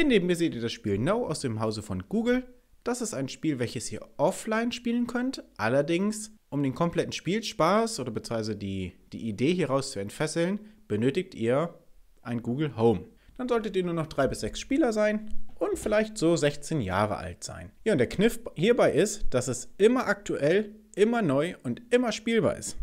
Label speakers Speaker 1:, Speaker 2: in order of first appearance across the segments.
Speaker 1: Hier neben mir seht ihr das Spiel No aus dem Hause von Google. Das ist ein Spiel, welches ihr offline spielen könnt. Allerdings, um den kompletten Spielspaß oder beziehungsweise die, die Idee hieraus zu entfesseln, benötigt ihr ein Google Home. Dann solltet ihr nur noch drei bis sechs Spieler sein und vielleicht so 16 Jahre alt sein. Ja, und der Kniff hierbei ist, dass es immer aktuell, immer neu und immer spielbar ist.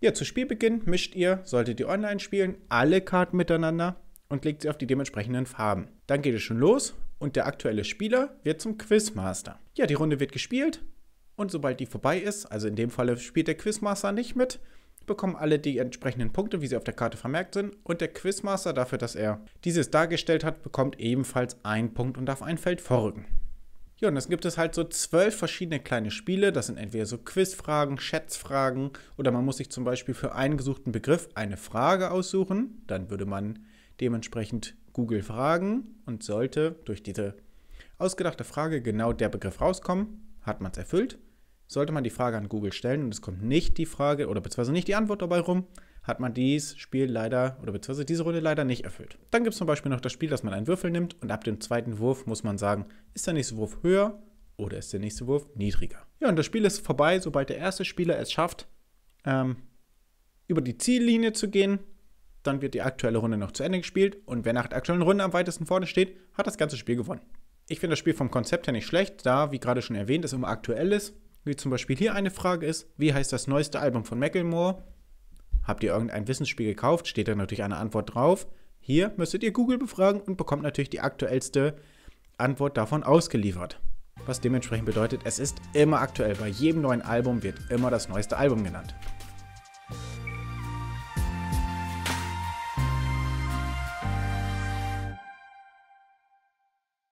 Speaker 1: Ja, zu Spielbeginn mischt ihr, solltet ihr online spielen, alle Karten miteinander und legt sie auf die dementsprechenden Farben. Dann geht es schon los und der aktuelle Spieler wird zum Quizmaster. Ja, die Runde wird gespielt und sobald die vorbei ist, also in dem Falle spielt der Quizmaster nicht mit, bekommen alle die entsprechenden Punkte, wie sie auf der Karte vermerkt sind und der Quizmaster dafür, dass er dieses dargestellt hat, bekommt ebenfalls einen Punkt und darf ein Feld vorrücken. Ja, und es gibt es halt so zwölf verschiedene kleine Spiele. Das sind entweder so Quizfragen, Schätzfragen oder man muss sich zum Beispiel für einen gesuchten Begriff eine Frage aussuchen. Dann würde man dementsprechend Google fragen und sollte durch diese ausgedachte Frage genau der Begriff rauskommen, hat man es erfüllt. Sollte man die Frage an Google stellen und es kommt nicht die Frage oder beziehungsweise nicht die Antwort dabei rum, hat man dieses Spiel leider oder beziehungsweise diese Runde leider nicht erfüllt. Dann gibt es zum Beispiel noch das Spiel, dass man einen Würfel nimmt und ab dem zweiten Wurf muss man sagen, ist der nächste Wurf höher oder ist der nächste Wurf niedriger. Ja, und das Spiel ist vorbei, sobald der erste Spieler es schafft, ähm, über die Ziellinie zu gehen, dann wird die aktuelle Runde noch zu Ende gespielt und wer nach der aktuellen Runde am weitesten vorne steht, hat das ganze Spiel gewonnen. Ich finde das Spiel vom Konzept her nicht schlecht, da, wie gerade schon erwähnt, es immer aktuell ist. Wie zum Beispiel hier eine Frage ist, wie heißt das neueste Album von Macklemore? Habt ihr irgendein Wissensspiel gekauft? Steht da natürlich eine Antwort drauf. Hier müsstet ihr Google befragen und bekommt natürlich die aktuellste Antwort davon ausgeliefert. Was dementsprechend bedeutet, es ist immer aktuell. Bei jedem neuen Album wird immer das neueste Album genannt.